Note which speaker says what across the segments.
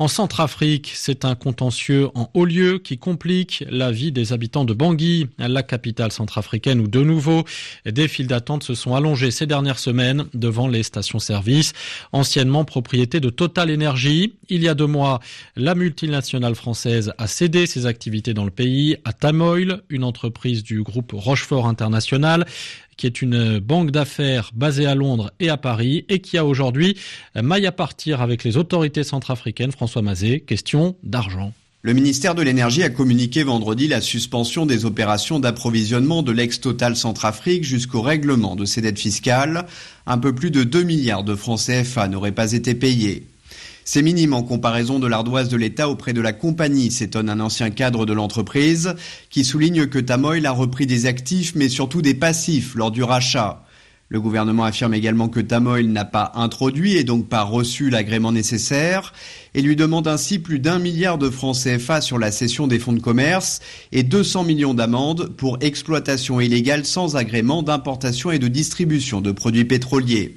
Speaker 1: En Centrafrique, c'est un contentieux en haut lieu qui complique la vie des habitants de Bangui, la capitale centrafricaine où de nouveau des files d'attente se sont allongées ces dernières semaines devant les stations-service, anciennement propriété de Total Energy. Il y a deux mois, la multinationale française a cédé ses activités dans le pays à Tamoil, une entreprise du groupe Rochefort International qui est une banque d'affaires basée à Londres et à Paris et qui a aujourd'hui maille à partir avec les autorités centrafricaines. François Mazet, question d'argent.
Speaker 2: Le ministère de l'Énergie a communiqué vendredi la suspension des opérations d'approvisionnement de l'ex-Total Centrafrique jusqu'au règlement de ses dettes fiscales. Un peu plus de 2 milliards de francs CFA n'auraient pas été payés. C'est minime en comparaison de l'ardoise de l'État auprès de la compagnie, s'étonne un ancien cadre de l'entreprise, qui souligne que Tamoil a repris des actifs mais surtout des passifs lors du rachat. Le gouvernement affirme également que Tamoil n'a pas introduit et donc pas reçu l'agrément nécessaire et lui demande ainsi plus d'un milliard de francs CFA sur la cession des fonds de commerce et 200 millions d'amendes pour exploitation illégale sans agrément d'importation et de distribution de produits pétroliers.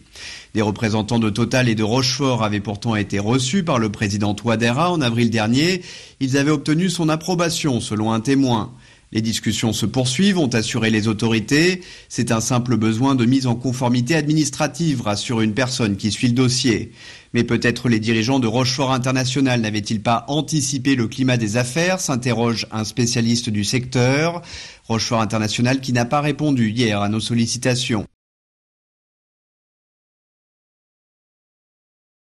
Speaker 2: Des représentants de Total et de Rochefort avaient pourtant été reçus par le président Ouadera en avril dernier. Ils avaient obtenu son approbation selon un témoin. Les discussions se poursuivent, ont assuré les autorités. C'est un simple besoin de mise en conformité administrative, rassure une personne qui suit le dossier. Mais peut-être les dirigeants de Rochefort International n'avaient-ils pas anticipé le climat des affaires, s'interroge un spécialiste du secteur. Rochefort International qui n'a pas répondu hier à nos sollicitations.